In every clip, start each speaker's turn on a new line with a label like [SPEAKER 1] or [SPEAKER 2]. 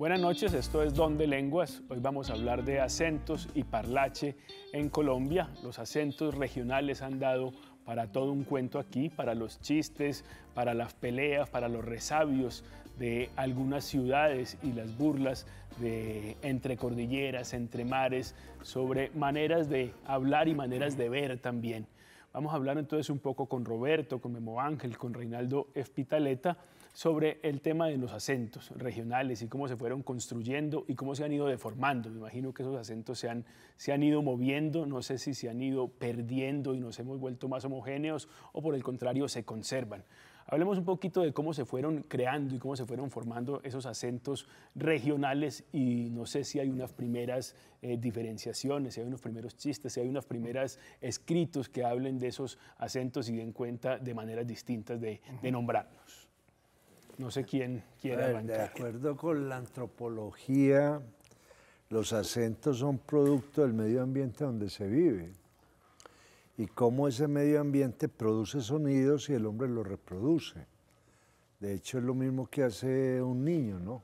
[SPEAKER 1] Buenas noches, esto es Don de Lenguas. Hoy vamos a hablar de acentos y parlache en Colombia. Los acentos regionales han dado para todo un cuento aquí, para los chistes, para las peleas, para los resabios de algunas ciudades y las burlas de entre cordilleras, entre mares, sobre maneras de hablar y maneras de ver también. Vamos a hablar entonces un poco con Roberto, con Memo Ángel, con Reinaldo Espitaleta sobre el tema de los acentos regionales y cómo se fueron construyendo y cómo se han ido deformando. Me imagino que esos acentos se han, ido moviendo, no sé si se han ido perdiendo y nos hemos vuelto más homogéneos o por el contrario se conservan. Hablemos un poquito de cómo se fueron creando y cómo se fueron formando esos acentos regionales y no sé si hay unas primeras eh, diferenciaciones, si hay unos primeros chistes, si hay unos primeros escritos que hablen de esos acentos y den cuenta de maneras distintas de, de nombrarnos. No sé quién quiere De
[SPEAKER 2] acuerdo con la antropología, los acentos son producto del medio ambiente donde se vive y cómo ese medio ambiente produce sonidos y el hombre los reproduce. De hecho, es lo mismo que hace un niño, ¿no?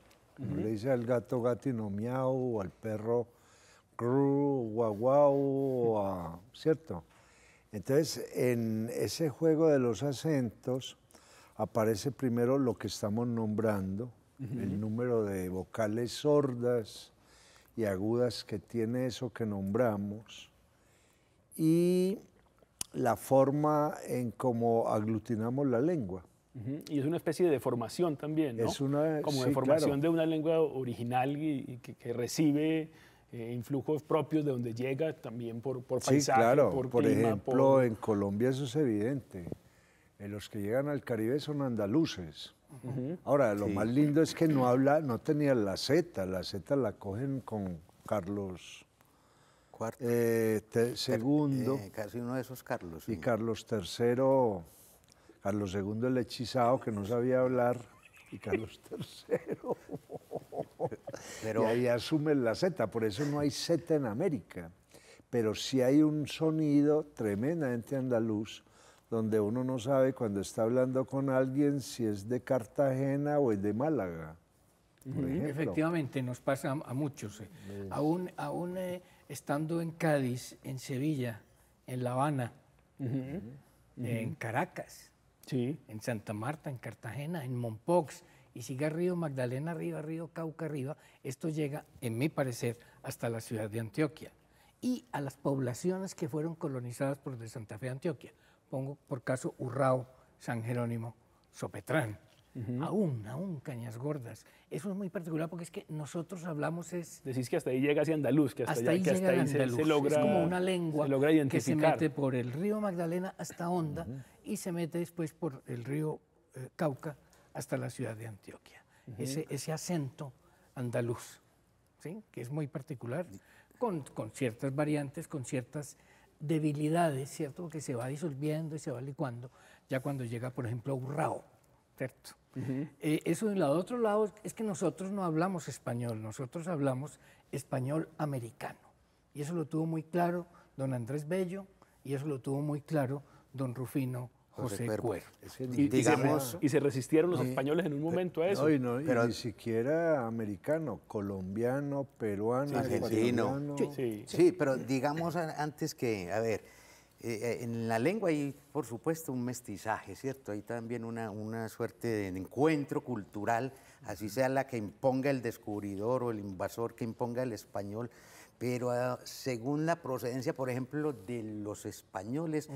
[SPEAKER 2] Le dice al gato gatino miau, o al perro gru, guau, ¿cierto? Entonces, en ese juego de los acentos, aparece primero lo que estamos nombrando, el número de vocales sordas y agudas que tiene eso que nombramos y la forma en cómo aglutinamos la lengua.
[SPEAKER 1] Y es una especie de deformación también, ¿no? Es una, Como deformación de una lengua original que, recibe eh, influjos propios de donde llega, también por, por paisaje, claro. por, ejemplo,
[SPEAKER 2] en Colombia eso es evidente los que llegan al Caribe son andaluces. Ahora, lo más lindo es que no habla, no tenía la Z, la Z la cogen con Carlos II. Eh, eh, eh, casi uno de esos Carlos. Y Carlos III, Carlos II el hechizado que no sabía hablar, y Carlos III. Pero... ahí asumen la Z, por eso no hay Z en América. Pero sí hay un sonido tremendamente andaluz donde uno no sabe cuando está hablando con alguien si es de Cartagena o es de Málaga. Efectivamente,
[SPEAKER 3] nos pasa a, muchos. Eh. Aún, eh, estando en Cádiz, en Sevilla, en La Habana, en Caracas, sí. en Santa Marta, en Cartagena, en Monpox, y siga Río Magdalena arriba, Río Cauca arriba, esto llega, en mi parecer, hasta la ciudad de Antioquia y a las poblaciones que fueron colonizadas por de Santa Fe Antioquia pongo por caso Urrao, San Jerónimo, Sopetrán. Aún, aún cañas gordas. Eso es muy particular porque es que nosotros hablamos es...
[SPEAKER 1] Decís que hasta ahí llega hacia andaluz, que hasta, ahí, llega Es como una lengua que se mete por el
[SPEAKER 3] río Magdalena hasta Honda y se mete después por el río eh, Cauca hasta la ciudad de Antioquia. ese, ese, acento andaluz, ¿sí? que es muy particular, con, con ciertas variantes, con ciertas debilidades, ¿cierto? Que se va disolviendo y se va licuando ya cuando llega, por ejemplo, a Urrao, ¿cierto? Eh, eso de lado. Otro lado es que nosotros no hablamos español, nosotros hablamos español americano. Y eso lo tuvo muy claro don Andrés Bello y eso lo tuvo muy claro don Rufino y,
[SPEAKER 1] se, resistieron los eh, españoles en un momento a eso. pero, ni
[SPEAKER 2] siquiera americano, colombiano, peruano, argentino.
[SPEAKER 1] Sí, pero
[SPEAKER 2] digamos antes que, a ver, eh, eh,
[SPEAKER 4] en la lengua hay, por supuesto, un mestizaje, ¿cierto? Hay también una, una suerte de encuentro cultural, así sea la que imponga el descubridor o el invasor que imponga el español pero ah, según la procedencia, por ejemplo, de los españoles,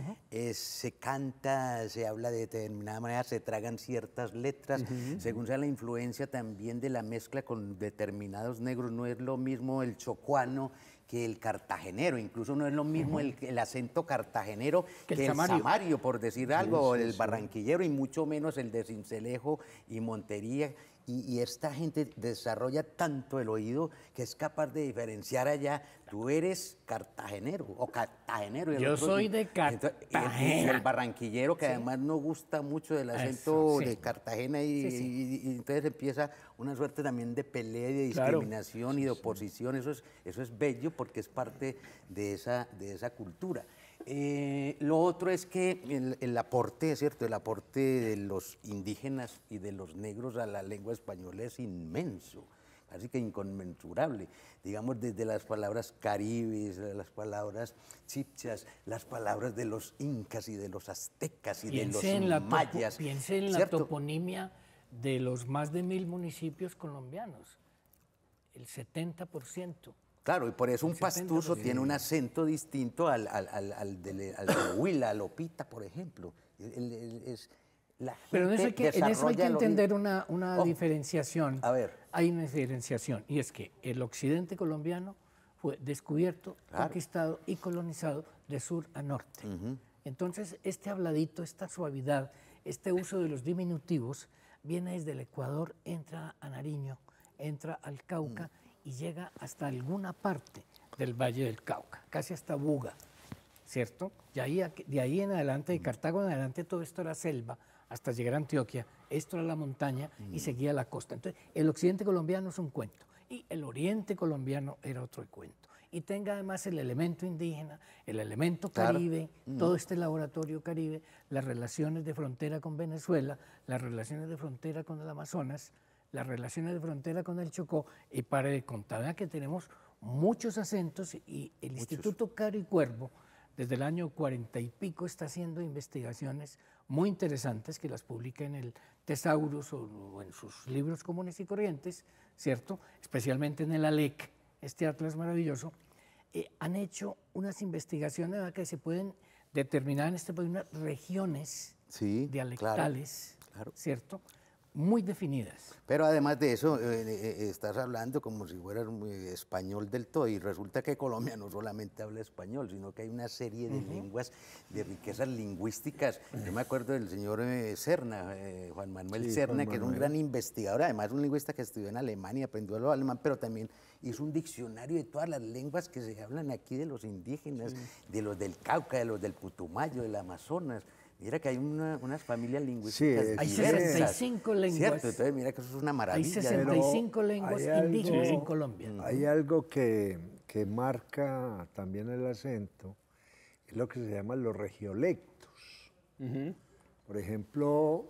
[SPEAKER 4] se canta, se habla de determinada manera, se tragan ciertas letras, según sea la influencia también de la mezcla con determinados negros, no es lo mismo el chocuano que el cartagenero, incluso no es lo mismo el, acento cartagenero que, el, samario. por decir algo, o el barranquillero y mucho menos el de Cincelejo y Montería y, esta gente desarrolla tanto el oído que es capaz de diferenciar allá. Tú eres cartagenero o cartagenero. Yo soy
[SPEAKER 3] de Cartagena. El,
[SPEAKER 4] barranquillero que además no gusta mucho del acento de Cartagena y, entonces empieza una suerte también de pelea de discriminación y de oposición. Eso es, bello porque es parte de esa cultura. Eh, lo otro es que el, aporte, ¿cierto? El aporte de los indígenas y de los negros a la lengua española es inmenso, así que inconmensurable. Digamos, desde las palabras caribes, las palabras chipchas, las palabras de los
[SPEAKER 3] incas y de los aztecas y de los mayas. Piense en la toponimia de los más de mil municipios colombianos, el 70%.
[SPEAKER 4] Claro, y por eso un pastuso tiene un acento distinto al, al, al, al de,
[SPEAKER 3] Lopita, por ejemplo. Pero en eso hay que, entender una, diferenciación. Hay una diferenciación, y es que el occidente colombiano fue descubierto, conquistado y colonizado de sur a norte. Entonces, este habladito, esta suavidad, este uso de los diminutivos, viene desde el Ecuador, entra a Nariño, entra al Cauca mm y llega hasta alguna parte del Valle del Cauca, casi hasta Buga, ¿cierto? Y ahí, de ahí en adelante, de mm. Cartago en adelante, todo esto era selva hasta llegar a Antioquia, esto era la montaña y mm. seguía la costa. Entonces, el occidente colombiano es un cuento y el oriente colombiano era otro cuento. Y tenga además el elemento indígena, el elemento caribe, mm. todo este laboratorio caribe, las relaciones de frontera con Venezuela, las relaciones de frontera con el Amazonas, las relaciones de frontera con el Chocó y para de contar que tenemos muchos acentos y el Instituto Caro y Cuervo desde el año cuarenta y pico está haciendo investigaciones muy interesantes que las publica en el Tesaurus o, en sus libros comunes y corrientes, ¿cierto? Especialmente en el ALEC, este atlas maravilloso, eh, han hecho unas investigaciones en que se pueden determinar en este país unas regiones dialectales, claro, ¿cierto? muy definidas.
[SPEAKER 4] Pero además de eso, eh, eh, eh, estás hablando como si fueras español del todo y resulta que Colombia no solamente habla español, sino que hay una serie de lenguas, de riquezas lingüísticas. Yo me acuerdo del señor Cerna, Juan Manuel serna Cerna, que es un gran investigador, además un lingüista que estudió en Alemania, aprendió lo alemán, pero también hizo un diccionario de todas las lenguas que se hablan aquí de los indígenas, de los del Cauca, de los del Putumayo, del Amazonas. Mira que hay una, unas familias lingüísticas. Sí, hay 65 lenguas. Cierto, mira que eso es una maravilla. ¿eh? Hay 65 lenguas indígenas en Colombia. Hay
[SPEAKER 2] algo que, marca también el acento, es lo que se llama los regiolectos. Por ejemplo,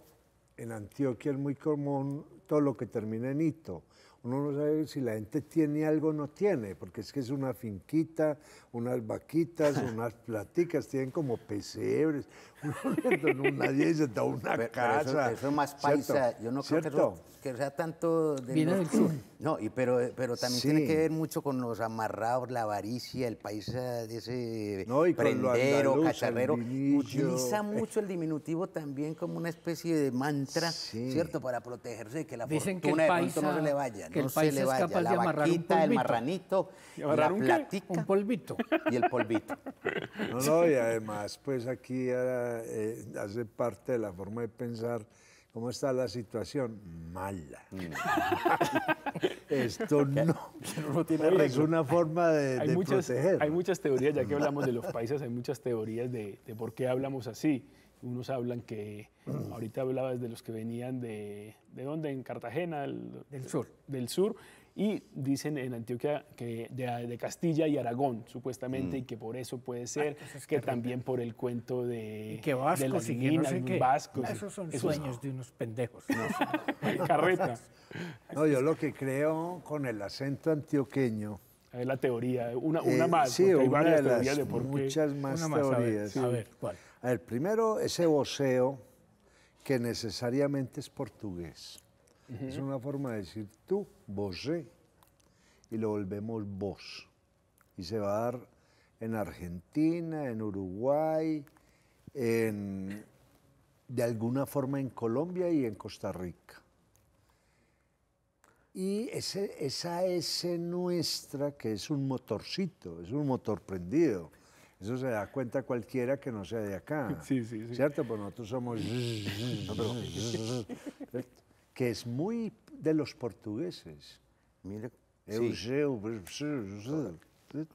[SPEAKER 2] en Antioquia es muy común todo lo que termina en hito Uno no sabe si la gente tiene algo o no tiene, porque es que es una finquita, unas vaquitas, unas platicas, tienen como pesebres, nadie, se da una pero, eso, es más paisa. Yo no
[SPEAKER 4] creo que, sea tanto. De del No, y, pero, pero también tiene que ver mucho con los amarrados, la avaricia, el paisa eh, de ese no, prendero, cacharrero. Utiliza mucho el diminutivo también como una especie de mantra, ¿cierto? Para protegerse de que la Dicen fortuna que de no se le vaya. Que no se le vaya. Es capaz la el marranito,
[SPEAKER 2] la platica.
[SPEAKER 3] Un polvito.
[SPEAKER 2] Y el polvito. No, no, y además, pues aquí. a eh, hace parte de la forma de pensar. ¿Cómo está la situación? Mala. Mm. Esto no. tiene es una
[SPEAKER 1] forma de, de muchas, proteger. Hay muchas teorías, ya que hablamos de los países, hay muchas teorías de, de por qué hablamos así. Unos hablan que, ahorita hablabas de los que venían de, ¿de dónde? En Cartagena. del sur. Del sur y dicen en Antioquia que de, Castilla y Aragón, supuestamente, mm. y que por eso puede ser, ah, que también por el cuento de, que vascos, de que no vascos. Ah, esos son sueños
[SPEAKER 3] de unos pendejos. No.
[SPEAKER 2] Carreta. No, yo lo que creo con el acento antioqueño. Es
[SPEAKER 1] la teoría, una, una eh, más. Sí, una hay varias de las teorías de por muchas más, teorías. A ver, a ver,
[SPEAKER 2] ¿cuál? A ver, primero ese voceo que necesariamente es portugués. Es una forma de decir tú, vos y lo volvemos vos. Y se va a dar en Argentina, en Uruguay, de alguna forma en Colombia y en Costa Rica. Y ese, esa S nuestra, que es un motorcito, es un motor prendido. Eso se da cuenta cualquiera que no sea de acá. ¿Cierto? Pues nosotros somos. que es muy de los portugueses. Mire, eu pues, Sí.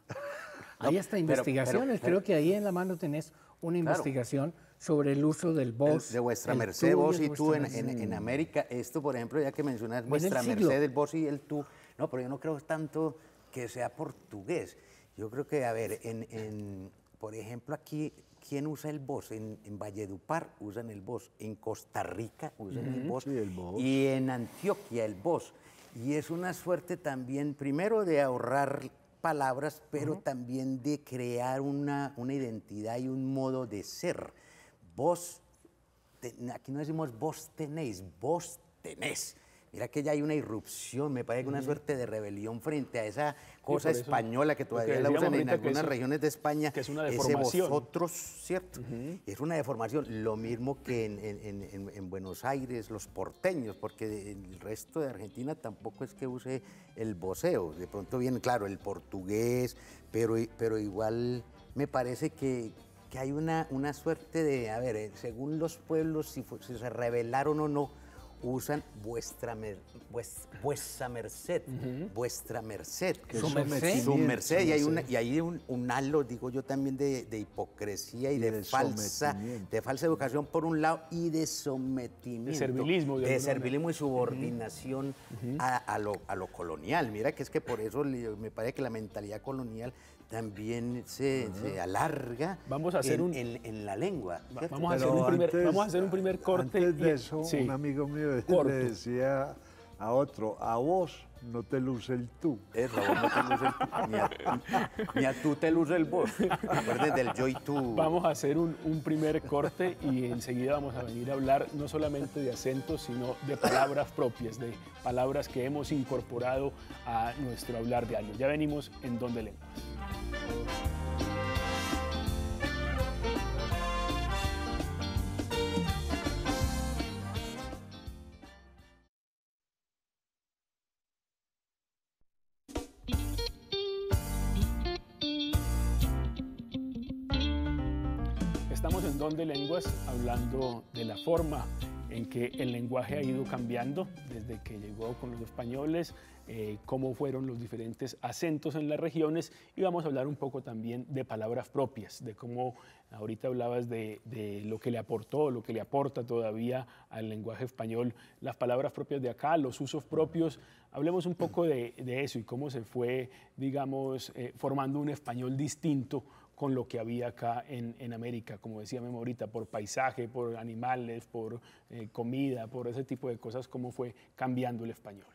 [SPEAKER 2] Hay hasta investigaciones, creo
[SPEAKER 3] que ahí en la mano tenés una investigación sobre el uso del vos. de vuestra merced, vos y tú en, en, América. Esto,
[SPEAKER 4] por ejemplo, ya que mencionas pues vuestra merced, el vos y el tú. No, pero yo no creo tanto que sea portugués. Yo creo que, a ver, en por ejemplo, aquí ¿Quién usa el vos? En, Valledupar usan el vos, en Costa Rica usan el, vos y en Antioquia el vos. Y es una suerte también, primero, de ahorrar palabras, pero también de crear una, una, identidad y un modo de ser. Vos, aquí no decimos vos tenéis, vos tenés. Mira que ya hay una irrupción, me parece que una suerte de rebelión frente a esa cosa española que todavía la usan en algunas regiones de España. es una deformación. vosotros, ¿cierto? Es una deformación. Lo mismo que en, Buenos Aires, los porteños, porque el resto de Argentina tampoco es que use el voceo. De pronto viene, claro, el portugués, pero, pero igual me parece que, hay una, una suerte de, a ver, eh, según los pueblos, si, si se rebelaron o no usan vuestra, merced, vuestra merced. Su merced. Y hay, y hay un, halo, digo yo también, de, hipocresía y, de, falsa, educación por un lado y de sometimiento. De servilismo. De, servilismo y subordinación lo, a, lo, colonial. Mira que es que por eso me parece que la mentalidad colonial también se, alarga vamos a hacer en, un... en, la lengua. vamos, a hacer un primer, corte. Antes de eso, un
[SPEAKER 2] amigo mío le decía a otro, a vos no te luce el tú. Eso, vos no te luce el tú. Ni a, tú te luce el vos. Acuérdate del yo y
[SPEAKER 1] tú. Vamos a hacer un, un, primer corte y enseguida vamos a venir a hablar no solamente de acentos, sino de palabras propias, de palabras que hemos incorporado a nuestro hablar diario. Ya venimos en Donde Lenguas. Estamos en Donde Lenguas hablando de la forma en que el lenguaje ha ido cambiando desde que llegó con los españoles, eh, cómo fueron los diferentes acentos en las regiones y vamos a hablar un poco también de palabras propias, de cómo ahorita hablabas de, lo que le aportó, lo que le aporta todavía al lenguaje español, las palabras propias de acá, los usos propios. Hablemos un poco de, eso y cómo se fue, digamos, eh, formando un español distinto con lo que había acá en, en América, como decía Memo ahorita, por paisaje, por animales, por eh, comida, por ese tipo de cosas, cómo fue cambiando el español.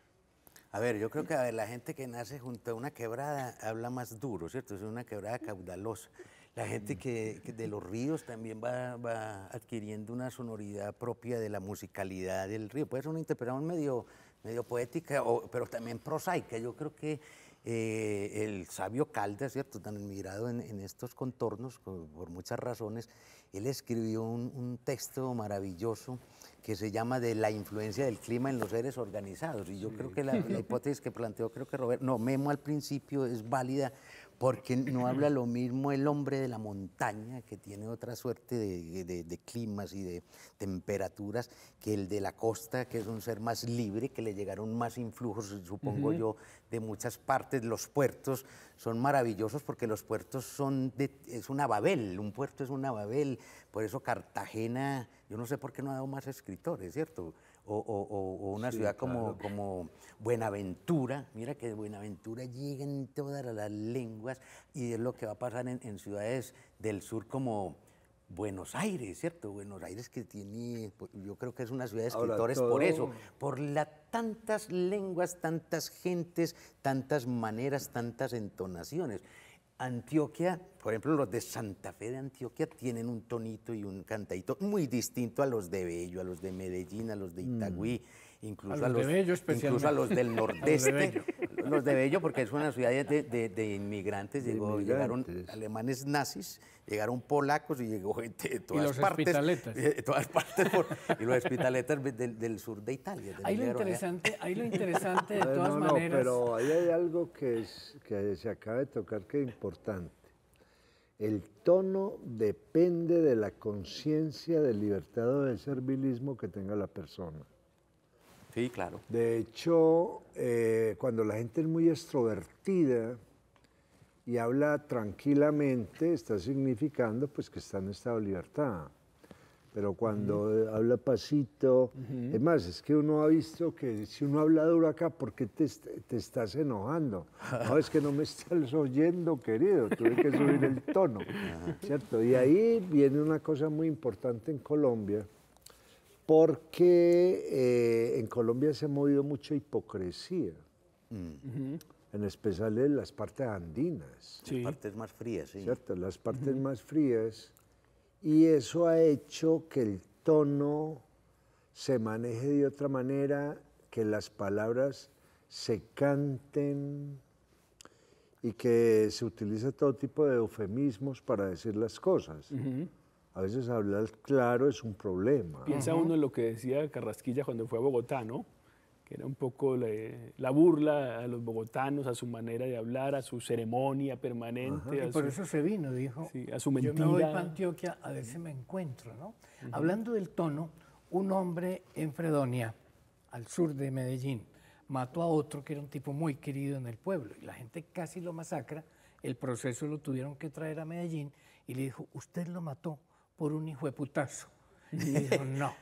[SPEAKER 4] A ver, yo creo que
[SPEAKER 1] la gente que nace junto a una quebrada
[SPEAKER 4] habla más duro, ¿cierto? Es una quebrada caudalosa. La gente que, de los ríos también va, va, adquiriendo una sonoridad propia de la musicalidad del río. Puede ser una interpretación medio, medio poética, pero también prosaica. Yo creo que eh, el sabio Caldas, ¿cierto? tan admirado en, estos contornos por, muchas razones, él escribió un, texto maravilloso que se llama de la influencia del clima en los seres organizados. Y yo creo que la, hipótesis que planteó, creo que Roberto, no, Memo al principio es válida porque no habla lo mismo el hombre de la montaña, que tiene otra suerte de, climas y de temperaturas, que el de la costa, que es un ser más libre, que le llegaron más influjos, supongo yo, de muchas partes. Los puertos son maravillosos porque los puertos son de, es una Babel, un puerto es una Babel. Por eso Cartagena, yo no sé por qué no ha dado más escritores, ¿cierto? o, una ciudad como, como Buenaventura. Mira que de Buenaventura llegan todas las lenguas y es lo que va a pasar en, ciudades del sur como... Buenos Aires, ¿cierto? Buenos Aires que tiene, pues, yo creo que es una ciudad de escritores por eso, por la, tantas lenguas, tantas gentes, tantas maneras, tantas entonaciones. Antioquia, por ejemplo, los de Santa Fe de Antioquia tienen un tonito y un cantadito muy distinto a los de Bello, a los de Medellín, a los de mm. Itagüí incluso a los, del nordeste, los, de Bello, porque es una ciudad de, inmigrantes, llegaron alemanes nazis, llegaron polacos y llegó todas ¿Y los partes. y los hospitaletas del, sur de Italia. Ahí lo,
[SPEAKER 3] interesante, lo interesante de todas maneras. Pero ahí hay
[SPEAKER 2] algo que, que se acaba de tocar que es importante. El tono depende de la conciencia de libertad o de servilismo que tenga la persona. Sí, claro. De hecho, eh, cuando la gente es muy extrovertida y habla tranquilamente, está significando pues que está en estado de libertad. Pero cuando eh, habla pasito, es más, es que uno ha visto que si uno habla duro acá, ¿por qué te, estás enojando? No, es que no me estás oyendo, querido, tuve que subir el tono, ¿cierto? Y ahí viene una cosa muy importante en Colombia, porque eh, en Colombia se ha movido mucha hipocresía,
[SPEAKER 3] en
[SPEAKER 2] especial en las partes andinas. Sí. Las partes más frías, sí. Cierto, las partes más frías. Y eso ha hecho que el tono se maneje de otra manera, que las palabras se canten y que se utiliza todo tipo de eufemismos para decir las cosas. Uh a veces hablar claro es un problema. Piensa uno
[SPEAKER 1] en lo que decía Carrasquilla cuando fue a Bogotá, ¿no? Que era un poco la, burla a los bogotanos, a su manera de hablar, a su ceremonia permanente. Y por eso se vino, dijo. Sí, a su mentira. Yo me voy para
[SPEAKER 3] Antioquia a veces me encuentro, ¿no? Hablando del tono, un hombre en Fredonia, al sur de Medellín, mató a otro que era un tipo muy querido en el pueblo y la gente casi lo masacra. El proceso lo tuvieron que traer a Medellín y le dijo, usted lo mató por un hijo de putazo. Y dijo, no,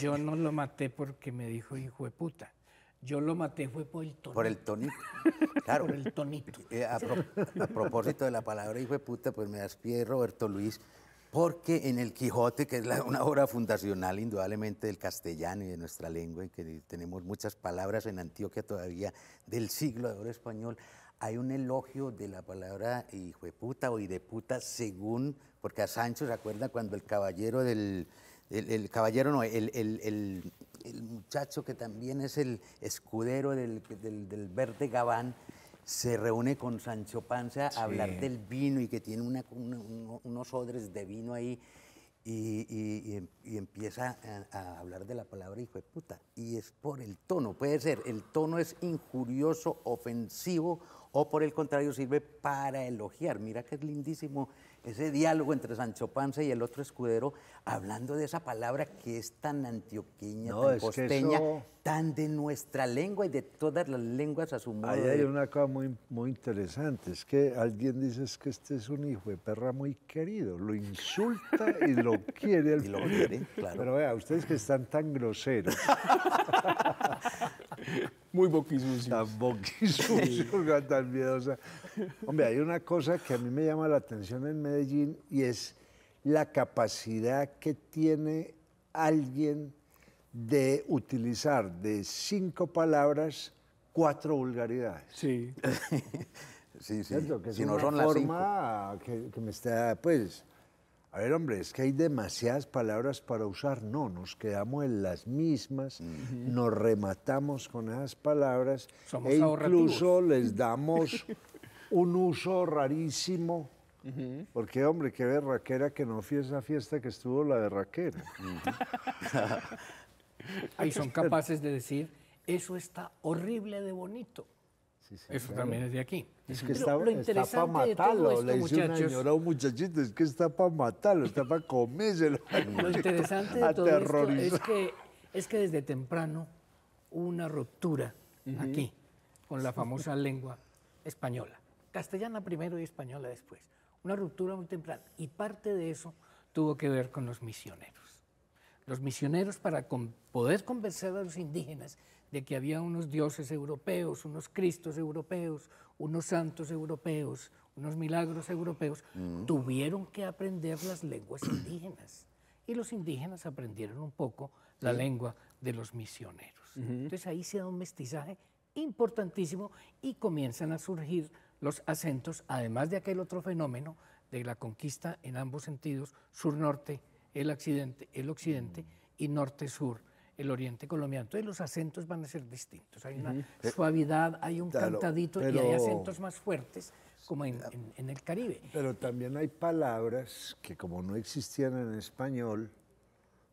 [SPEAKER 3] yo no lo maté porque me dijo hijo de puta. Yo lo maté fue por el tonito. Por el tonito, claro. por el tonito. Eh, a,
[SPEAKER 4] propósito de la palabra hijo de puta, pues me das Roberto Luis, porque en El Quijote, que es una obra fundacional indudablemente del castellano y de nuestra lengua, y que tenemos muchas palabras en Antioquia todavía del siglo de oro español, hay un elogio de la palabra hijo de puta o puta según porque a Sancho se acuerda cuando el caballero del... El, caballero no, el, muchacho que también es el escudero del, verde gabán, se reúne con Sancho Panza a hablar del vino y que tiene una, unos odres de vino ahí y, empieza a, hablar de la palabra hijo de puta. Y es por el tono, puede ser, el tono es injurioso, ofensivo o por el contrario sirve para elogiar. Mira que lindísimo ese diálogo entre Sancho Panza y el otro escudero hablando de esa palabra que es tan antioqueña, tan costeña, tan de nuestra lengua y de todas las lenguas a su modo. Ahí hay
[SPEAKER 2] una cosa muy, muy interesante, es que alguien dice que este es un hijo de perra muy querido, lo insulta y lo quiere. El... Y lo quiere, claro. Pero vea, ustedes que están tan groseros. muy boquisucios. Tan boquisucios, tan miedosa. Hombre, hay una cosa que a mí me llama la atención en Medellín y es la capacidad que tiene alguien de utilizar de cinco palabras cuatro vulgaridades. Sí. sí, sí. ¿Cierto? Que si no son forma que, que, me está, pues, a ver, hombre, es que hay demasiadas palabras para usar. No, nos quedamos en las mismas, nos rematamos con esas palabras Somos e incluso les damos un uso rarísimo. Porque, hombre, qué berraquera que no fui esa fiesta que estuvo la de Raquera.
[SPEAKER 3] Y son este, capaces de decir, eso está horrible de bonito. eso también es de aquí. Es que está, está, para matarlo, le dice
[SPEAKER 2] muchachito, es que está para matarlo, está para comérselo. Lo interesante de todo esto es
[SPEAKER 3] que, es que desde temprano hubo una ruptura aquí con la famosa lengua española. Castellana primero y española después. Una ruptura muy temprana. Y parte de eso tuvo que ver con los misioneros los misioneros para poder convencer a los indígenas de que había unos dioses europeos, unos cristos europeos, unos santos europeos, unos milagros europeos, mm. tuvieron que aprender las lenguas indígenas. Y los indígenas aprendieron un poco la lengua de los misioneros. Entonces ahí se da un mestizaje importantísimo y comienzan a surgir los acentos, además de aquel otro fenómeno de la conquista en ambos sentidos, sur-norte, el accidente, el occidente y norte-sur, el oriente colombiano. Entonces los acentos van a ser distintos. Hay una eh, suavidad, hay un cantadito y hay acentos más fuertes como en, el Caribe.
[SPEAKER 2] Pero también hay palabras que como no existían en español,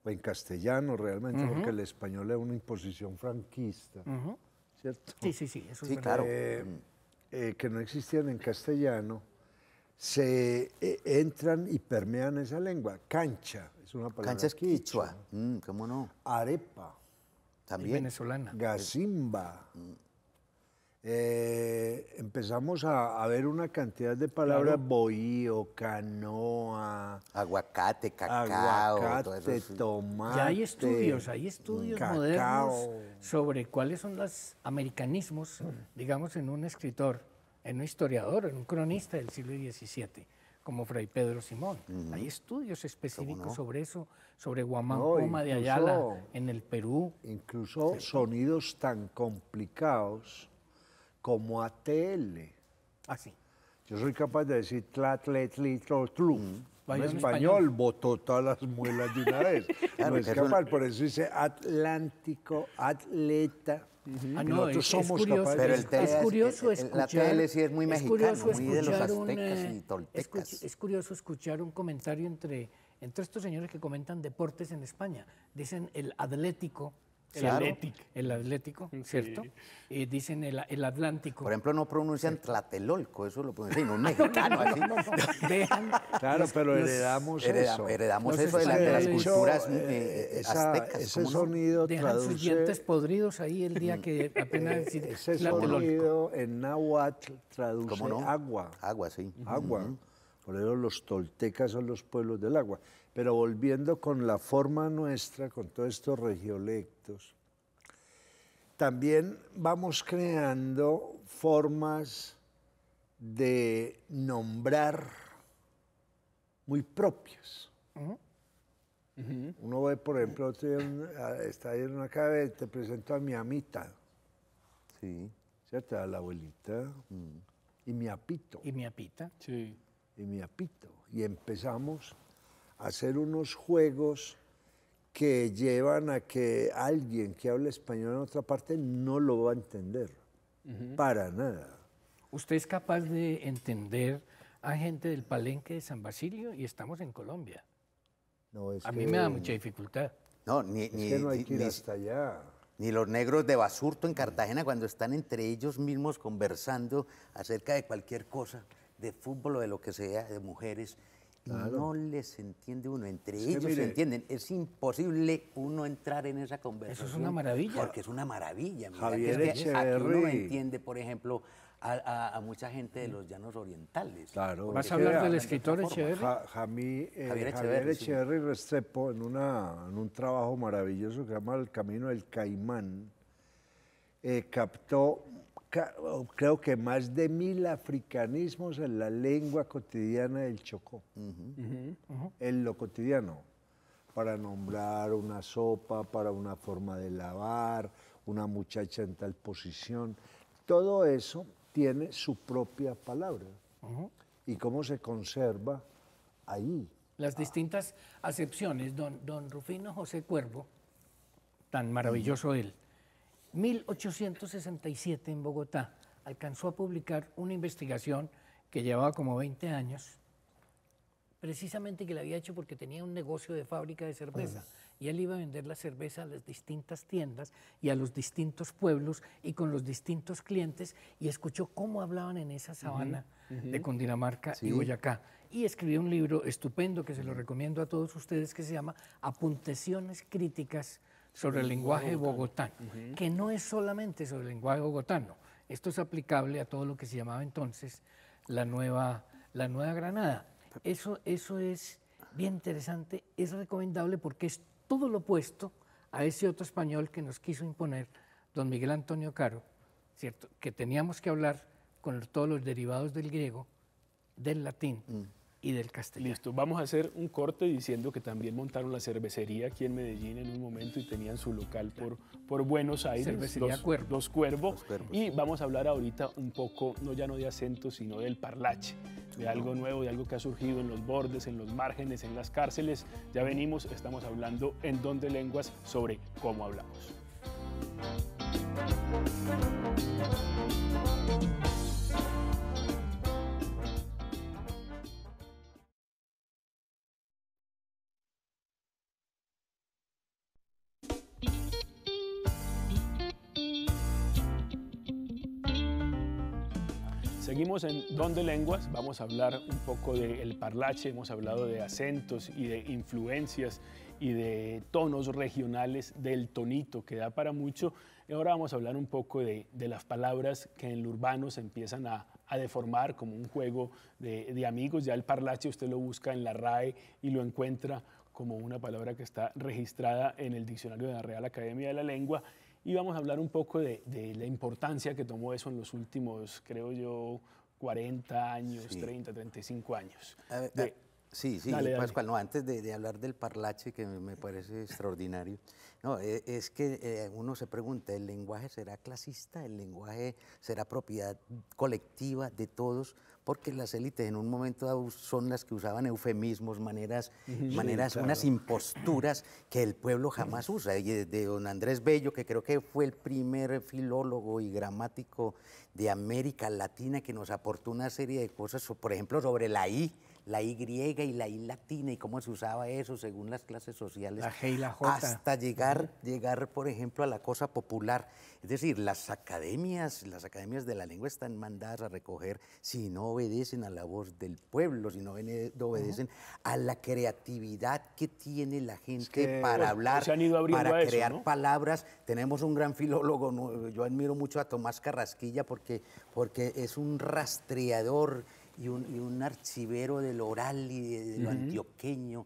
[SPEAKER 2] o en castellano realmente, porque el español es una imposición franquista,
[SPEAKER 3] ¿cierto? Sí, sí, sí, eso es claro. Eh,
[SPEAKER 2] eh, que no existían en castellano, se eh, entran y permean esa lengua. Cancha es una palabra. Cancha es quichua. Mm, ¿Cómo no? Arepa. También. venezolana. Gazimba. Mm. Eh, empezamos a, ver una cantidad de palabras, boío, bohío, canoa. Aguacate, cacao. Aguacate, tomate. Ya hay estudios, hay estudios modernos sobre
[SPEAKER 3] cuáles son los americanismos, mm. digamos, en un escritor en un historiador, en un cronista del siglo XVII, como Fray Pedro Simón. Hay estudios específicos sobre eso, sobre Guamán de Ayala
[SPEAKER 2] en el Perú. Incluso sonidos tan complicados como ATL. Ah, sí. Yo soy capaz de decir tla, Trum, en español, botó todas las muelas de una vez. no es capaz, por eso dice Atlántico, atleta. -huh. ah, no, es, somos es curioso, Pero el tele, es, curioso el, escuchar, la tele es muy mexicano, es
[SPEAKER 4] muy de los aztecas un, y eh, toltecas.
[SPEAKER 3] es, curioso escuchar un comentario entre, entre estos señores que comentan deportes en España. Dicen el Atlético el Atlético. El Atlético, ¿cierto? Eh, dicen el, Atlántico. Por ejemplo, no pronuncian Tlatelolco, eso lo
[SPEAKER 2] pronuncian un mexicano.
[SPEAKER 4] No, claro, pero heredamos eso. Heredamos eso de, las culturas
[SPEAKER 2] eh, eh, aztecas. Ese sonido Dejan traduce... sus dientes podridos ahí el día que apenas decir Ese sonido en náhuatl traduce agua. Agua, sí. Agua. Por eso los toltecas son los pueblos del agua. Pero volviendo con la forma nuestra, con todos estos regiolectos, también vamos creando formas de nombrar muy propias. Uno ve, por ejemplo, está ahí en una cabeza, te presento a mi amita. ¿Cierto? A la abuelita. Mm. Y mi apito. Y mi apita. Sí. Y mi apito. Y empezamos hacer unos juegos que llevan a que alguien que habla español en otra parte no lo va a entender, para nada.
[SPEAKER 3] ¿Usted es capaz de entender a gente del palenque de San Basilio y estamos en Colombia? No, a mí me da mucha dificultad.
[SPEAKER 4] No, ni, Ni los negros de Basurto en Cartagena cuando están entre ellos mismos conversando acerca de cualquier cosa, de fútbol o de lo que sea, de mujeres no les entiende uno, entre ellos se entienden. Es imposible uno entrar en esa conversación. Eso es una maravilla. Porque es una maravilla. Javier uno entiende, por ejemplo, a, mucha gente de los llanos
[SPEAKER 2] orientales. Claro. ¿Vas a hablar del escritor Echeverri? Eh, Javier Echeverri, Restrepo, en, una, un trabajo maravilloso que se llama El Camino del Caimán, eh, captó Oh, creo que más de mil africanismos en la lengua cotidiana del Chocó, en lo cotidiano, para nombrar una sopa, para una forma de lavar, una muchacha en tal posición. Todo eso tiene su propia palabra y cómo se conserva ahí.
[SPEAKER 3] Las ah. distintas acepciones, don, don Rufino José Cuervo, tan maravilloso él 1867 en Bogotá alcanzó a publicar una investigación que llevaba como 20 años, precisamente que la había hecho porque tenía un negocio de fábrica de cerveza. Y él iba a vender la cerveza a las distintas tiendas y a los distintos pueblos y con los distintos clientes y escuchó cómo hablaban en esa sabana de Cundinamarca y Boyacá. Y escribió un libro estupendo que se lo recomiendo a todos ustedes que se llama Apuntesiones Críticas sobre el lenguaje bogotán que no es solamente sobre el lenguaje bogotano, esto es aplicable a todo lo que se llamaba entonces la nueva, la nueva Granada. Eso, eso es bien interesante, es recomendable porque es todo lo opuesto a ese otro español que nos quiso imponer don Miguel Antonio Caro, ¿cierto? que teníamos que hablar con todos los derivados del griego,
[SPEAKER 1] del latín, mm y del castellano. Listo, vamos a hacer un corte diciendo que también montaron la cervecería aquí en Medellín en un momento y tenían su local por, por Buenos Aires. Cervecería los, cuervos. Y vamos a hablar ahorita un poco, no ya no de acento, sino del parlache, de algo nuevo, de algo que ha surgido en los bordes, en los márgenes, en las cárceles. Ya venimos, estamos hablando en donde Lenguas sobre cómo hablamos. Seguimos en Don de Lenguas, vamos a hablar un poco del parlache, hemos hablado de acentos y de influencias y de tonos regionales, del tonito que da para mucho. Y ahora vamos a hablar un poco de, de las palabras que en el urbano se empiezan a, a deformar como un juego de, de, amigos. Ya el parlache usted lo busca en la RAE y lo encuentra como una palabra que está registrada en el diccionario de la Real Academia de la Lengua y vamos a hablar un poco de, la importancia que tomó eso en los últimos, creo yo, 40 años, 30, 35 años.
[SPEAKER 4] Sí, sí, Pascual, no, antes de, hablar del parlache, que me parece extraordinario, no, e, es, que eh, uno se pregunta, ¿el lenguaje será clasista? ¿El lenguaje será propiedad colectiva de todos? Porque las élites en un momento son las que usaban eufemismos, maneras, maneras unas imposturas que el pueblo jamás usa. Y eh, de don Andrés Bello, que creo que fue el primer filólogo y gramático de América Latina que nos aportó una serie de cosas, por ejemplo, sobre la I, la Y y la I latina y cómo se usaba eso según las clases sociales. Hasta llegar, llegar, por ejemplo, a la cosa popular. Es decir, las academias, las academias de la lengua están mandadas a recoger si no obedecen a la voz del pueblo, si no obedecen a la creatividad que tiene la gente para pues, hablar, para crear palabras. Tenemos un gran filólogo, yo admiro mucho a Tomás Carrasquilla porque, porque es un rastreador y un, archivero del oral y de, lo antioqueño,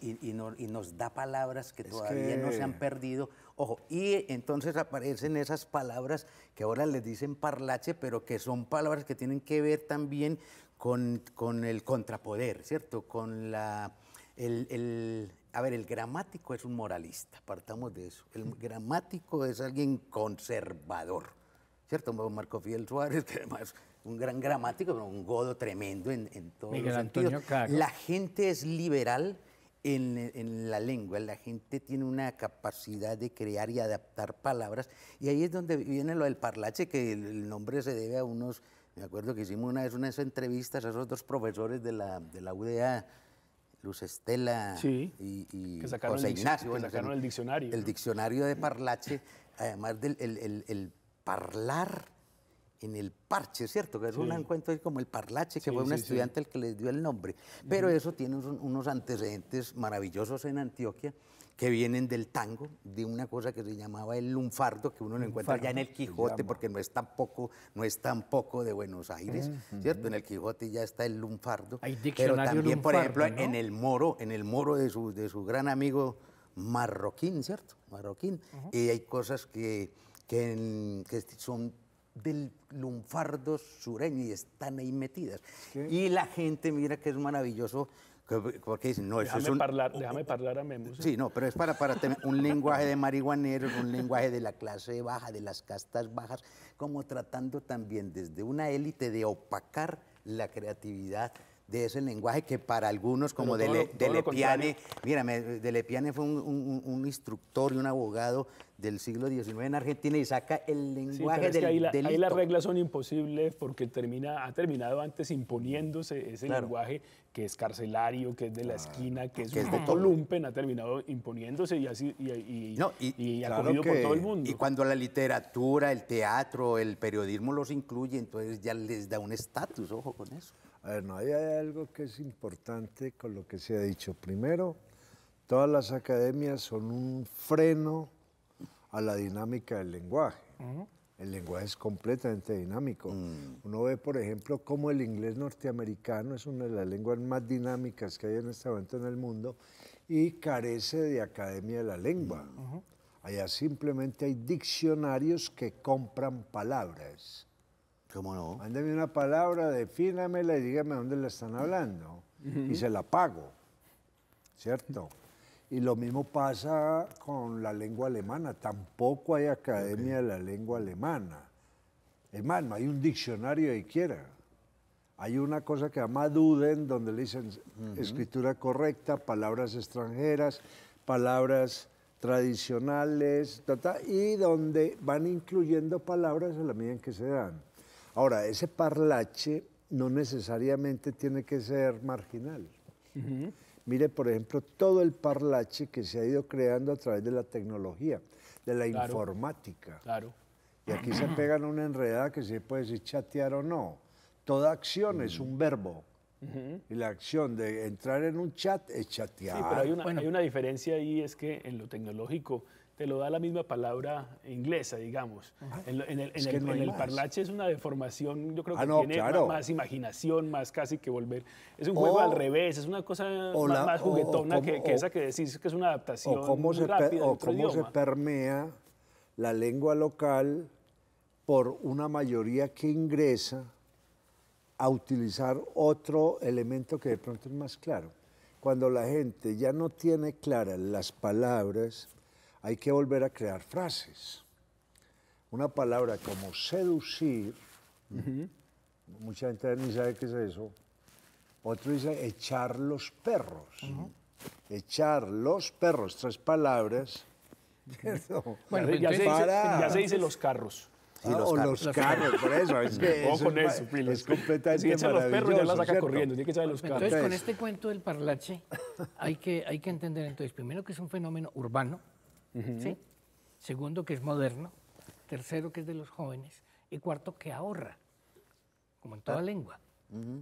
[SPEAKER 4] y, nos da palabras que todavía no se han perdido. Ojo, y entonces aparecen esas palabras que ahora les dicen parlache, pero que son palabras que tienen que ver también con, con el contrapoder, ¿cierto? Con la... el, a ver, el gramático es un moralista, partamos de eso. El gramático es alguien conservador, ¿cierto? Marco Fidel Suárez, que además un gran gramático, pero un godo tremendo en, en todos Miguel sentidos. La gente es liberal en, la lengua, la gente tiene una capacidad de crear y adaptar palabras, y ahí es donde viene lo del parlache, que el, nombre se debe a unos, me acuerdo que hicimos una vez unas entrevistas a esos dos profesores de la, UDA, Luz Estela y, José Ignacio. El, que sacaron el diccionario. El diccionario de parlache, además del el, parlar en el parche, ¿cierto? Que es un encuentro como el parlache, que fue un estudiante el que les dio el nombre. Pero eso tiene unos antecedentes maravillosos en Antioquia que vienen del tango, de una cosa que se llamaba el lunfardo, que uno lo encuentra ya en el Quijote, porque no es tampoco, no es tampoco de Buenos Aires, ¿cierto? En el Quijote ya está el lunfardo.
[SPEAKER 3] pero también, por ejemplo, en el
[SPEAKER 4] moro, en el moro de su, de su gran amigo marroquín, ¿cierto? Marroquín. Y hay cosas que, que son del lunfardo sureño y están ahí metidas. Y la gente mira que es maravilloso porque dicen, no, eso es un...
[SPEAKER 1] déjame hablar a Memus.
[SPEAKER 4] ¿eh? Sí, no, pero es para, para tener un lenguaje de marihuaneros, un lenguaje de la clase baja, de las castas bajas, como tratando también desde una élite de opacar la creatividad de ese lenguaje que para algunos, como Delepiane, mira, Delepiane fue un, instructor y un abogado del siglo XIX en Argentina y saca el lenguaje de ahí, las reglas
[SPEAKER 1] son imposibles porque termina, ha terminado antes imponiéndose ese lenguaje que es carcelario, que es de la ah, esquina, que es que un ha terminado imponiéndose y, así, y, no, por todo el
[SPEAKER 4] mundo. Y cuando la literatura,
[SPEAKER 2] el teatro, el periodismo los incluye, entonces ya les da un estatus, ojo con eso. A ver, no, hay algo que es importante con lo que se ha dicho. Primero, todas las academias son un freno a la dinámica del lenguaje. El lenguaje es completamente dinámico. Mm. Uno ve, por ejemplo, cómo el inglés norteamericano es una de las lenguas más dinámicas que hay en este momento en el mundo y carece de academia de la lengua. Mm. Allá simplemente hay diccionarios que compran palabras ¿Cómo no? Mándeme una palabra, defínamela y dígame dónde la están hablando. Y se la pago. ¿Cierto? Y lo mismo pasa con la lengua alemana. Tampoco hay academia de la lengua alemana. Hermano, hay un diccionario ahí quiera. Hay una cosa que llama Duden, donde le dicen escritura correcta, palabras extranjeras, palabras tradicionales, y donde van incluyendo palabras a la medida en que se dan. Ahora, ese parlache no necesariamente tiene que ser marginal. Mire, por ejemplo, todo el parlache que se ha ido creando a través de la tecnología, de la informática. Claro. Y aquí se pegan una enredada que se puede decir chatear o no. Toda acción es mm. un verbo. Y la acción de entrar en un chat es chatear. Sí, pero hay una
[SPEAKER 1] diferencia ahí, es que en lo tecnológico te lo da la misma palabra inglesa, digamos. En, el, parlache es una deformación, yo creo que ah, tiene más, imaginación, más casi que volver. Es un juego al revés, es una cosa más, juguetona que, esa que decís que es una adaptación. O cómo, se, o cómo se
[SPEAKER 2] permea la lengua local por una mayoría que ingresa a utilizar otro elemento que de pronto es más claro. Cuando la gente ya no tiene claras las palabras, hay que volver a crear frases. Una palabra como seducir, mucha gente ni sabe qué es eso. Otro dice echar los perros. Echar los perros, tres palabras.
[SPEAKER 1] Bueno, ya, se dice, los carros. los ah, o los carros, por eso. Es que eso con es, los perros, ya la saca corriendo. Entonces, con este
[SPEAKER 3] cuento del parlache, hay que, hay que entender entonces, primero que es un fenómeno urbano, Segundo, que es moderno. Tercero, que es de los jóvenes. Y cuarto, que ahorra, como en toda ah. lengua.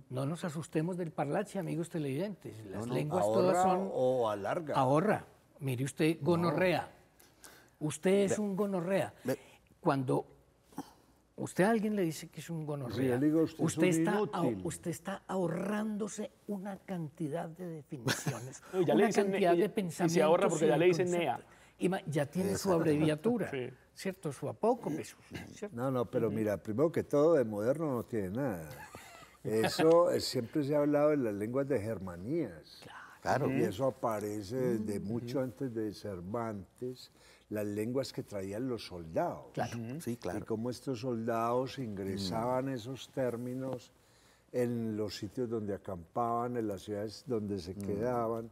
[SPEAKER 3] No nos asustemos del parlache, amigos televidentes. Las lenguas todas son. O alarga. Ahorra. Mire usted, gonorrea. Usted es un gonorrea. Cuando usted a alguien le dice que es un gonorrea, usted, está ahorrándose una cantidad de definiciones. una cantidad de pensamientos. Y se ahorra porque ya le dicen NEA ya tiene su abreviatura, ¿cierto? Su apócope. Pues,
[SPEAKER 2] no, no, pero mira, primero que todo, de moderno no tiene nada. Eso eh, siempre se ha hablado en las lenguas de germanías.
[SPEAKER 1] Claro. Y eso
[SPEAKER 2] aparece desde mucho antes de Cervantes, las lenguas que traían los soldados. Claro. Sí, claro. Y cómo estos soldados ingresaban mm. esos términos en los sitios donde acampaban, en las ciudades donde se mm. quedaban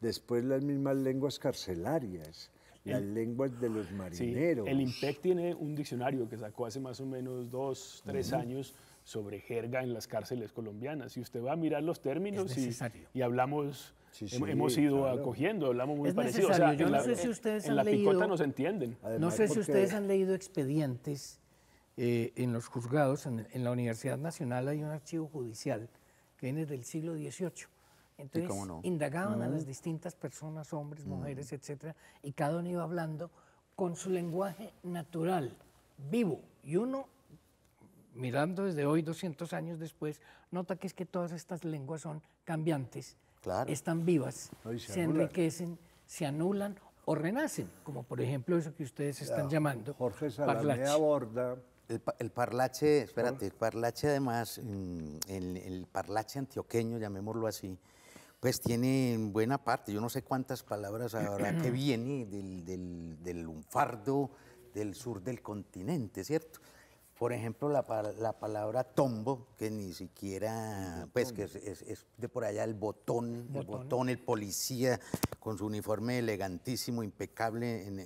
[SPEAKER 2] después las mismas lenguas carcelarias, las el, lenguas de los marineros. el IMPEC
[SPEAKER 1] tiene un diccionario que sacó hace más o menos dos, tres años sobre jerga en las cárceles colombianas. Y usted va a mirar los términos y, hablamos, hemos ido acogiendo, hablamos muy parecido. Yo no sé si ustedes en han la leído, picota nos entienden. no sé si ustedes
[SPEAKER 3] han leído expedientes eh, en los juzgados. En, en, la Universidad Nacional hay un archivo judicial que viene del siglo XVIII entonces indagaban a las distintas personas, hombres, mujeres, etcétera, y cada uno iba hablando con su lenguaje natural, vivo. Y uno, mirando desde hoy, 200 años después, nota que es que todas estas lenguas son cambiantes, están vivas, se, enriquecen, se anulan o renacen, como por ejemplo eso que ustedes están llamando. Jorge
[SPEAKER 4] El, parlache, espérate, el parlache además, el parlache antioqueño, llamémoslo así, pues tiene buena parte, yo no sé cuántas palabras ahora que viene del, del, del, lunfardo del sur del continente, ¿cierto? Por ejemplo, la, la palabra tombo, que ni siquiera, pues que es, es, de por allá el botón, el botón, el policía con su uniforme elegantísimo, impecable en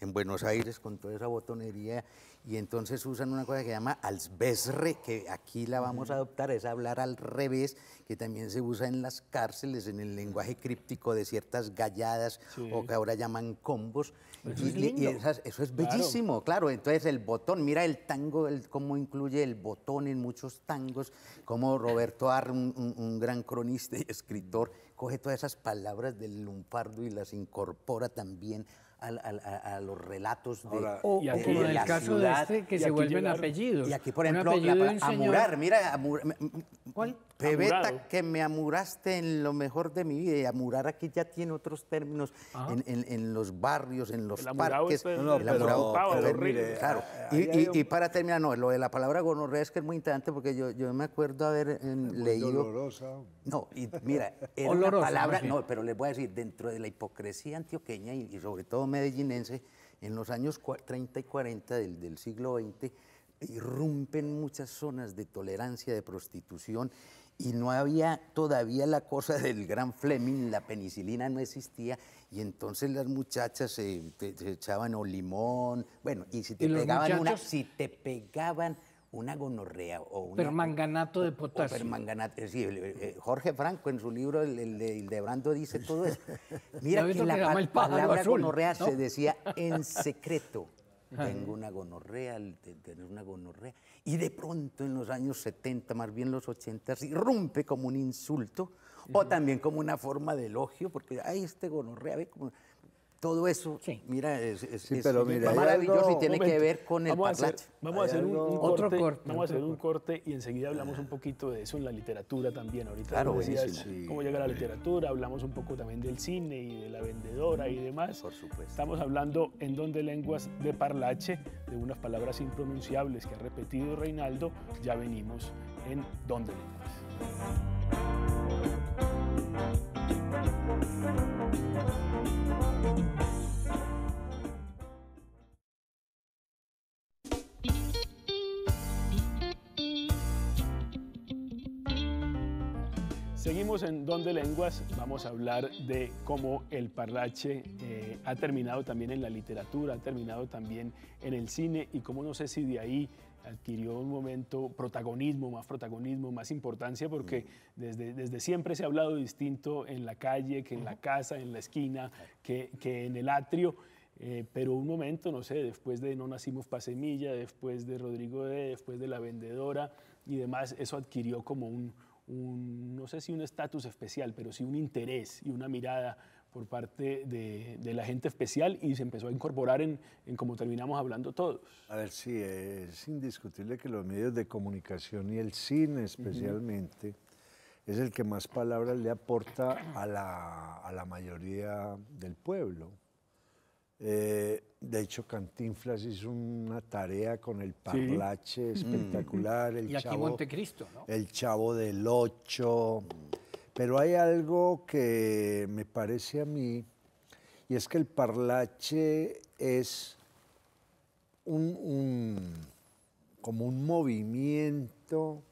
[SPEAKER 4] en Buenos Aires con toda esa botonería y entonces usan una cosa que se llama alzbesre, que aquí la vamos a adoptar, es hablar al revés, que también se usa en las cárceles, en el lenguaje críptico de ciertas galladas o que ahora llaman combos. y, esas, eso es bellísimo, claro. Entonces el botón, mira el tango, cómo incluye el botón en muchos tangos, como Roberto Ar, un, gran cronista y escritor, coge todas esas palabras del lumpardo y las incorpora también a, los relatos de, y aquí, en el caso de este, que se vuelven apellidos. Y aquí, por ejemplo, amurar, mira, ¿cuál? Pebeta, que me amuraste en lo mejor de mi vida. Y amurar aquí ya tiene otros términos ah. en, los barrios, en los parques. el claro. Y, para terminar, no, lo de la palabra gonorrea es que es muy interesante porque yo, me acuerdo haber eh, leído.
[SPEAKER 2] Dolorosa. No, y mira, era palabra, no,
[SPEAKER 4] pero les voy a decir, dentro de la hipocresía antioqueña y, y sobre todo medellinense, en los años 30 y 40 del, siglo XX, irrumpen muchas zonas de tolerancia, de prostitución, y no había todavía la cosa del gran Fleming, la penicilina no existía, y entonces las muchachas se, echaban o limón, bueno, y si pegaban si te pegaban una gonorrea o un... Permanganato de potasio. permanganato, sí, eh, eh, Jorge Franco en su libro, el, de, Brando, dice todo eso. Mira que la palabra gonorrea se decía en secreto. Tengo una gonorrea, tener una gonorrea. Y de pronto en los años 70, más bien los 80, se irrumpe como un insulto o también como una forma de elogio, porque, ay, este gonorrea,
[SPEAKER 1] ve como todo eso, mira,
[SPEAKER 4] es, maravilloso y tiene que ver con el parlache. vamos a hacer un, Otro corte. Vamos a hacer un
[SPEAKER 1] corte y enseguida hablamos un poquito de eso en la literatura también. Ahorita claro, decías sí, cómo llega la literatura, hablamos un poco también del cine y de la vendedora y demás. Por supuesto. Estamos hablando en Donde Lenguas de Parlache, de unas palabras impronunciables que ha repetido Reinaldo. Ya venimos en Donde Lenguas. en Donde Lenguas, vamos a hablar de cómo el parrache eh, ha terminado también en la literatura, ha terminado también en el cine y cómo no sé si de ahí adquirió un momento protagonismo, más protagonismo, más importancia, porque desde, desde siempre se ha hablado distinto en la calle, que en la casa, en la esquina, que, que en el atrio. Eh, pero un momento, no sé, después de No Nacimos Pa' Semilla, después de Rodrigo D, después de La Vendedora y demás, eso adquirió como un, no sé si un estatus especial, pero sí un interés y una mirada por parte de, la gente especial y se empezó a incorporar en, como terminamos hablando todos. A ver, sí, es
[SPEAKER 2] indiscutible que los medios de comunicación y el cine
[SPEAKER 1] especialmente
[SPEAKER 2] es el que más palabras le aporta a la mayoría del pueblo eh, de hecho, Cantinflas hizo una tarea con el parlache mm. espectacular. El y chavo,
[SPEAKER 3] Montecristo, ¿no?
[SPEAKER 2] El chavo del Ocho. Pero hay algo que me parece a mí, y es que el parlache es un, como un movimiento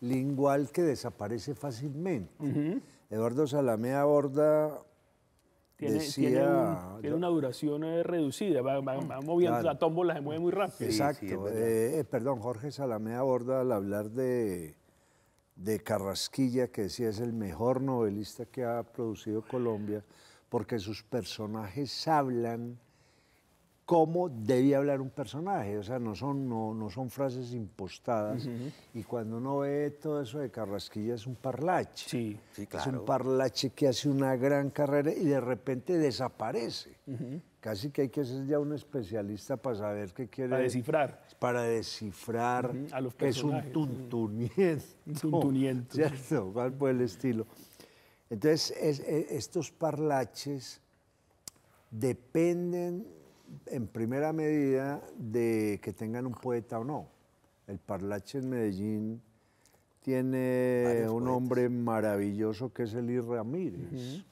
[SPEAKER 2] lingual que desaparece fácilmente. Eduardo Salamé aborda tiene,
[SPEAKER 1] una duración eh, reducida, va, moviendo la tómbola, se mueve muy rápido. Exacto. Eh,
[SPEAKER 2] eh, perdón, Jorge Salamea aborda al hablar de, de Carrasquilla, que decía es el mejor novelista que ha producido Colombia, porque sus personajes hablan cómo debía hablar un personaje. O sea, no son, no, no son frases impostadas. Y cuando uno ve todo eso de Carrasquilla, es un parlache. Sí, Es un parlache que hace una gran carrera y de repente desaparece. Casi que hay que ser ya un especialista para saber qué quiere. Para descifrar. Para descifrar. A Que es un tuntuniento. Un tuntuniento. ¿Cierto? ¿Cuál fue el estilo? Entonces, estos parlaches dependen en primera medida de que tengan un poeta o no. El Parlache en Medellín tiene un hombre maravilloso que es Eli Ramírez.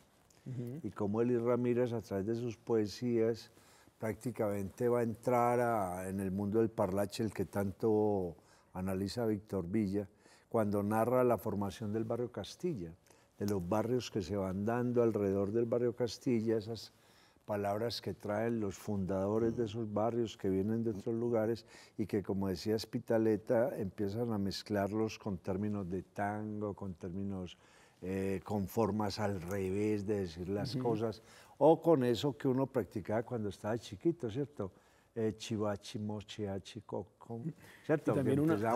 [SPEAKER 2] Y como Eli Ramírez a través de sus poesías prácticamente va a entrar en el mundo del Parlache, el que tanto analiza Víctor Villa, cuando narra la formación del barrio Castilla, de los barrios que se van dando alrededor del barrio Castilla, esas palabras que traen los fundadores de mm. esos barrios que vienen de otros lugares y que, como decía Spitaleta, empiezan a mezclarlos con términos de tango, con términos eh, con formas al revés de decir las cosas, o con eso que uno practicaba cuando estaba chiquito, ¿cierto? Eh, chivachi, mochiachi, coco, ¿cierto? también una, el, el,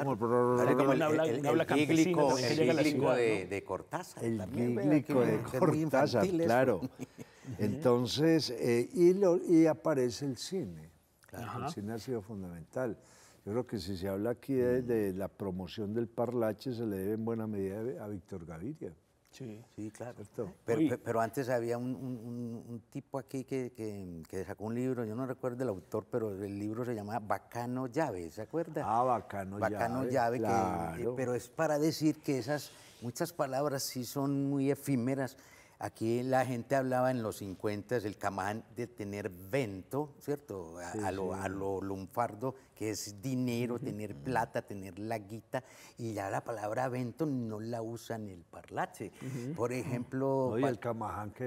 [SPEAKER 2] de, Cortázar. El bíblico de Cortázar, claro. Entonces, eh, y, y, aparece el cine. el cine ha sido fundamental. Yo creo que si se habla aquí de, mm. la promoción del parlache, se le debe en buena medida a Víctor Gaviria. Sí, sí, claro. Pero,
[SPEAKER 4] antes había un, tipo aquí que, sacó un libro, yo no recuerdo el autor, pero el libro se llama Bacano Llave, ¿se acuerda? Ah, Bacano, Bacano Llave. Eh, pero es para decir que esas muchas palabras sí son muy efímeras Aquí la gente hablaba en los 50 el camán de tener vento, ¿cierto? A, lo, a lo, lunfardo, que es dinero, tener plata, tener la guita. Y ya la palabra vento no la usa en el parlache. Por ejemplo,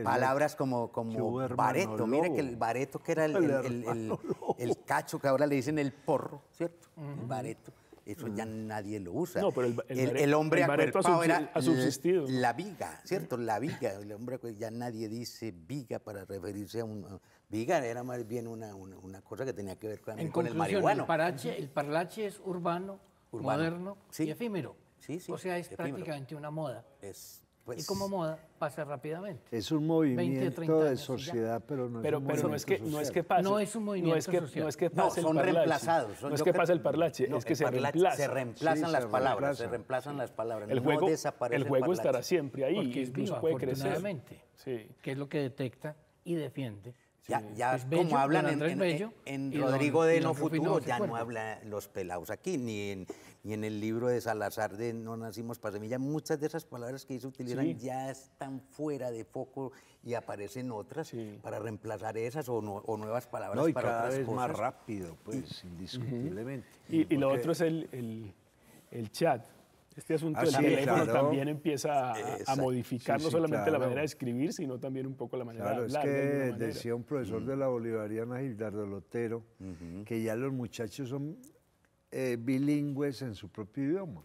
[SPEAKER 4] palabras como, como bareto. Mira que el bareto que era el, el, cacho, que ahora le dicen el porro, ¿cierto? El bareto eso ya mm. nadie lo usa. No, pero el, hombre acuerpado era ha subsistido. La, viga, ¿cierto? La viga. El hombre ya nadie dice viga para referirse a un... Viga era más bien una, una, cosa que tenía que ver con, el marihuano.
[SPEAKER 3] El, el parlache es urbano, moderno y efímero. Sí, sí, o sea, es prácticamente una moda. Es pues y como moda pasa rápidamente.
[SPEAKER 2] Es un movimiento de sociedad, pero no es un movimiento no es que, No es que pase. No es un movimiento no es que, No es que pase son el reemplazados. no es que pase el parlache, es que se reemplaza. Se reemplazan las palabras, se reemplazan las palabras. El juego,
[SPEAKER 1] el juego estará siempre ahí, Porque incluso puede crecer. Sí.
[SPEAKER 3] Que es lo que detecta y defiende ya, ya como hablan en, en, Rodrigo de No Futuro, ya no
[SPEAKER 4] hablan los pelados aquí, ni en, ni en el libro de Salazar de No Nacimos para Muchas de esas palabras que se utilizan ya están fuera de foco y aparecen otras para reemplazar esas o, nuevas palabras para cada más
[SPEAKER 2] rápido, pues, indiscutiblemente.
[SPEAKER 1] Y, lo otro es el, el, el chat este asunto del también empieza a, modificar no solamente la manera de escribir, sino también un poco la manera de hablar. es que decía
[SPEAKER 2] un profesor mm. de la Bolivariana, Gildardo Lotero, que ya los muchachos son eh, bilingües en su propio idioma.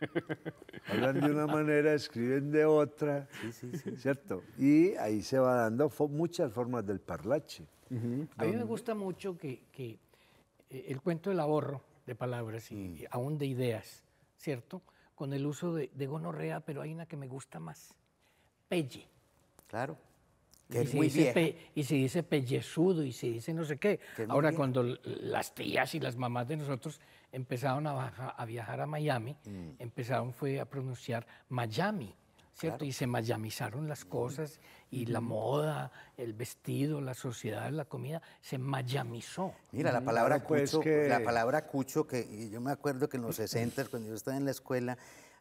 [SPEAKER 2] Hablan de una manera, escriben de otra, ¿cierto? Y ahí se va dando muchas formas del parlache. A mí me
[SPEAKER 3] gusta mucho que, eh, el cuento del ahorro de palabras y mm. aún de ideas, ¿cierto? con el uso de, de gonorrea, pero hay una que me gusta más, pelle. Claro. Que
[SPEAKER 4] y,
[SPEAKER 1] es muy dice
[SPEAKER 3] y se dice pellezudo y se dice no sé qué. Ahora, cuando las tías y las mamás de nosotros empezaron a, viajar a Miami, mm. empezaron fue a pronunciar Miami. Y se mayamizaron las cosas y la moda, el vestido, la sociedad, la comida, se mayamizó. Mira, la palabra pues cucho, la palabra
[SPEAKER 4] cucho que yo me acuerdo que en los 60 cuando yo estaba en la escuela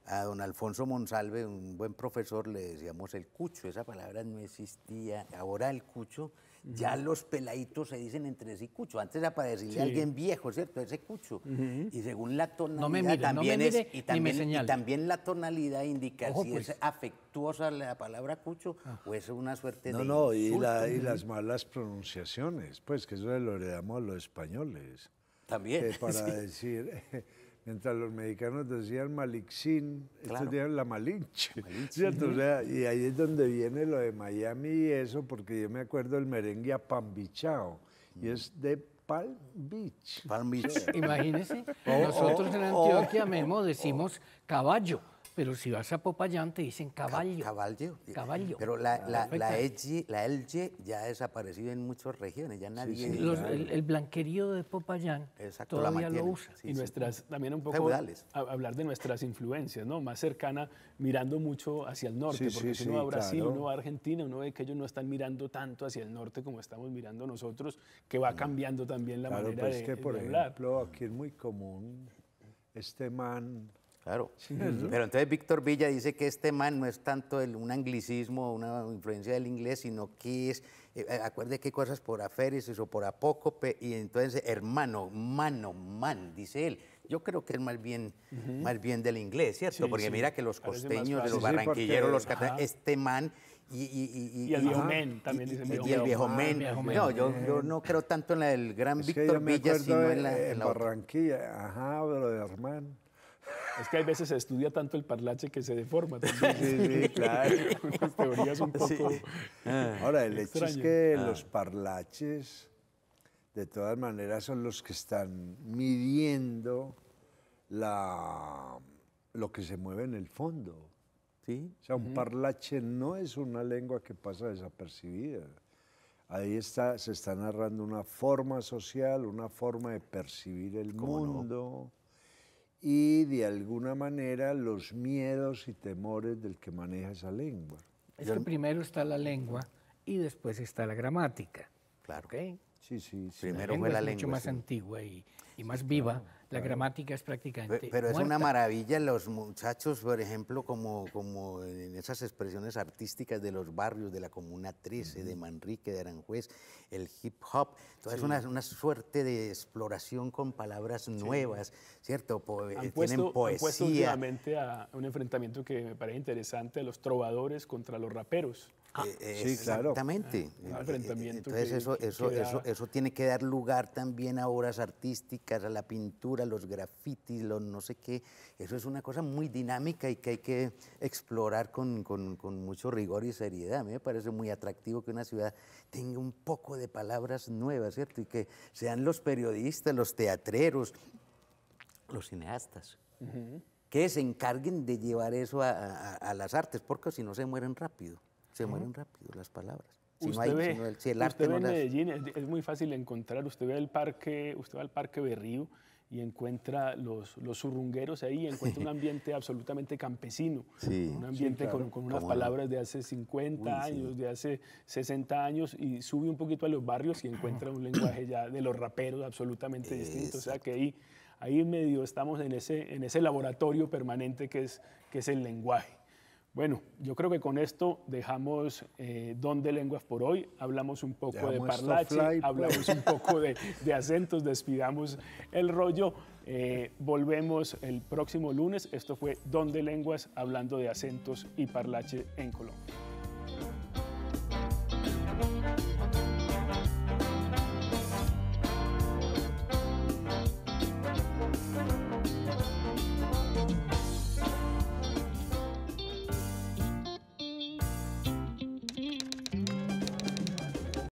[SPEAKER 4] a don Alfonso Monsalve, un buen profesor, le decíamos el cucho, esa palabra no existía, ahora el cucho, ya los peladitos se dicen entre sí cucho, antes era para alguien viejo, ¿cierto? Ese cucho. Y según la tonalidad no me también y también, y también, la tonalidad indica si pues. es afectuosa la palabra cucho ah. o es una suerte no, de... No, no, y, las
[SPEAKER 2] malas pronunciaciones, pues que eso lo heredamos a los españoles. También. para decir mientras los mexicanos decían malixín, estos decían la Malinche, y ahí es donde viene lo de Miami y eso, porque yo me acuerdo el merengue a Pambichao, y es de Palm Beach. Palm Imagínese, nosotros en Antioquia
[SPEAKER 3] mismo decimos caballo pero si vas a Popayán te dicen caballo. Caballo. Pero la, la, la, ya ha
[SPEAKER 1] desaparecido en muchas regiones, ya nadie... el,
[SPEAKER 3] blanquerío de Popayán
[SPEAKER 1] todavía lo usa. y nuestras, también un poco hablar de nuestras influencias, ¿no? Más cercana, mirando mucho hacia el norte, porque si uno va a Brasil, uno a Argentina, uno ve que ellos no están mirando tanto hacia el norte como estamos mirando nosotros, que va cambiando también la manera pues de, que, por ejemplo, aquí es
[SPEAKER 2] muy común este man Claro. Pero entonces Víctor Villa dice
[SPEAKER 4] que este man no es tanto el, un anglicismo, una influencia del inglés, sino que es, eh, eh, acuerde que cosas por aféresis o por apócope, y entonces hermano, mano, man, dice él. Yo creo que es más bien, más bien del inglés, ¿cierto? porque mira que los costeños, los barranquilleros, este man y, y, el viejo men, también dicen viejo Y el viejo men. No, yo, no creo tanto en la del gran Víctor Villa, sino en la. En, la
[SPEAKER 1] Barranquilla, ajá, pero de Armán. Es que hay veces se estudia tanto el parlache que se deforma. También. Sí, sí, claro. Las teorías un poco. Ah. Ahora, el hecho es que ah. los
[SPEAKER 2] parlaches, de todas maneras, son los que están midiendo la, lo que se mueve en el fondo. ¿Sí? O sea, un parlache no es una lengua que pasa desapercibida. Ahí está, se está narrando una forma social, una forma de percibir el mundo y de alguna manera los miedos y temores del que maneja esa lengua. Es que
[SPEAKER 3] primero está la lengua y después está la gramática. Claro. ¿okay?
[SPEAKER 2] Sí, sí, Primero la la lengua. Es mucho más
[SPEAKER 3] antigua y, más viva. La gramática es prácticamente. Pero es una
[SPEAKER 4] maravilla los muchachos, por ejemplo, como, como en esas expresiones artísticas de los barrios, de la Comuna 13, de Manrique, de Aranjuez, el hip hop. es una, suerte de exploración con palabras nuevas, ¿cierto? Eh, han puesto, tienen poesía. Han
[SPEAKER 1] últimamente a un enfrentamiento que me parece interesante, los trovadores contra los raperos. Ah, eh, eh, sí, exactamente. Claro. Ah, eh, entonces eso, eso,
[SPEAKER 4] eso, tiene que dar lugar también a obras artísticas, a la pintura, los grafitis, los no sé qué. Eso es una cosa muy dinámica y que hay que explorar con, mucho rigor y seriedad. me parece muy atractivo que una ciudad tenga un poco de palabras nuevas, ¿cierto? Y que sean los periodistas, los teatreros, los cineastas. que se encarguen de llevar eso a las artes, porque si no se mueren rápido. Se mueren rápido las palabras. Si usted no el arte ve Medellín,
[SPEAKER 1] es, muy fácil encontrar, usted ve el parque, usted va al parque Berrío y encuentra los, los surrungueros ahí, encuentra un ambiente absolutamente campesino, un ambiente con, con, unas palabras de hace 50 años, de hace 60 años, y sube un poquito a los barrios y encuentra un lenguaje ya de los raperos absolutamente distinto. O sea que ahí, ahí medio estamos en ese, en ese laboratorio permanente que es, que es el lenguaje. Bueno, yo creo que con esto dejamos eh, don de lenguas por hoy. Hablamos un poco de parlache, pues. hablamos un poco de, acentos, despidamos el rollo. Eh, volvemos el próximo lunes. Esto fue don de lenguas hablando de acentos y parlache en Colombia.